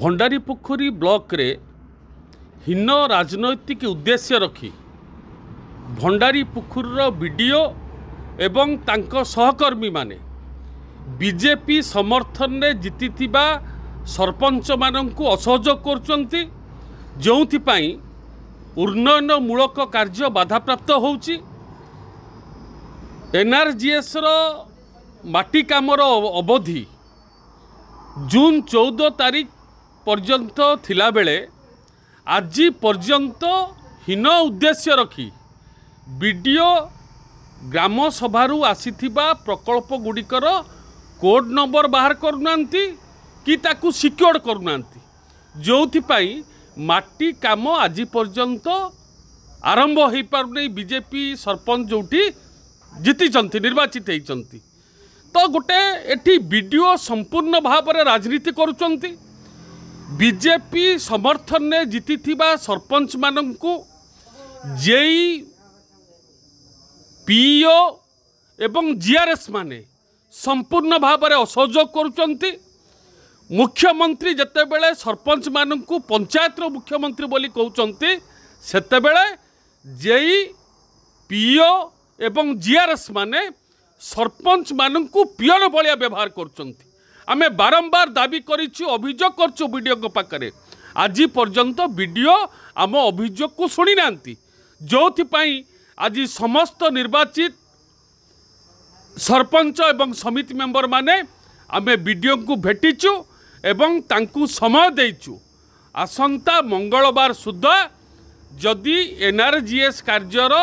ଭଣ୍ଡାରୀପୋଖରୀ ବ୍ଲକରେ ହୀନ ରାଜନୈତିକ ଉଦ୍ଦେଶ୍ୟ ରଖି ଭଣ୍ଡାରୀପୋଖରୀର ବି ଡି ଓ ଏବଂ ତାଙ୍କ ସହକର୍ମୀମାନେ ବିଜେପି ସମର୍ଥନରେ ଜିତିଥିବା ସରପଞ୍ଚମାନଙ୍କୁ ଅସହଯୋଗ କରୁଛନ୍ତି ଯେଉଁଥିପାଇଁ ଉନ୍ନୟନମୂଳକ କାର୍ଯ୍ୟ ବାଧାପ୍ରାପ୍ତ ହେଉଛି ଏନ୍ଆର୍ଜିଏସ୍ର ମାଟି କାମର ଅବଧି ଜୁନ୍ ଚଉଦ ତାରିଖ পর্যন্ত থিলাবেলে আজি পর্যন্ত হীন উদ্দেশ্য রখি বিডিও গ্রাম সভারু আসিথিবা প্রকল্প গুড়িকর কোড নম্বর বাহার করুনাহান্তি কি তাকু সিকিওর করুনাহান্তি ଯେଉଁଥିପାଇଁ ମାଟି କାମ ଆଜି ପର୍ଯ୍ୟନ୍ତ ଆରମ୍ଭ ହୋଇପାରୁନି ବିଜେପି ସରପଞ୍ଚ ଯେଉଁଠି ଜିତିଛନ୍ତି ନିର୍ବାଚିତ ହୋଇଛନ୍ତି ତ ଗୋଟେ ଏଠି ବି ଡ଼ି ଓ ସମ୍ପୂର୍ଣ୍ଣ ଭାବରେ ରାଜନୀତି କରୁଛନ୍ତି बीजेपी समर्थन जिति जेई पीओ एवं जीआरएस मे संपूर्ण भावर असहयोग गर्ु मुख्यमन्त्री जतिबेला सरपञ्च म पञ्चायत र मुख्यमंत्री बोली पीओ एवं जीआरएस एस सरपंच म पियर भिया व्यवहार गर्छन् আমি বারম্বার দাবি করছু অভিযোগ করছু বিডিওঙ্ পাখে আজ পর্যন্ত বিডিও আম অভিযোগকে শুনি না যেপাই আজ সমস্ত নির্বাচিত ସରପଞ୍ଚ ଏବଂ ସମିତି ମେମ୍ବରମାନେ ଆମେ ବିଡ଼ିଓଙ୍କୁ ଭେଟିଛୁ ଏବଂ ତାଙ୍କୁ ସମୟ ଦେଇଛୁ ଆସନ୍ତା ମଙ୍ଗଳବାର ସୁଦ୍ଧା ଯଦି ଏନ୍ଆର୍ଜିଏସ୍ କାର୍ଯ୍ୟର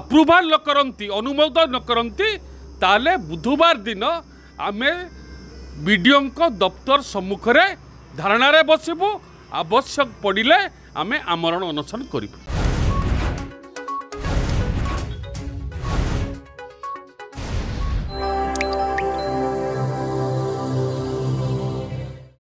ଆପ୍ରୁଭାଲ୍ ନ କରନ୍ତି ଅନୁମୋଦନ ନ କରନ୍ତି ତାହେଲେ ବୁଧବାର ଦିନ ଆମେ ବିଡିଓଙ୍କ ଦପ୍ତର ସମ୍ମୁଖରେ ଧାରଣାରେ ବସିବୁ ଆବଶ୍ୟକ ପଡ଼ିଲେ ଆମେ ଆମରଣ ଅନଶନ କରିବୁ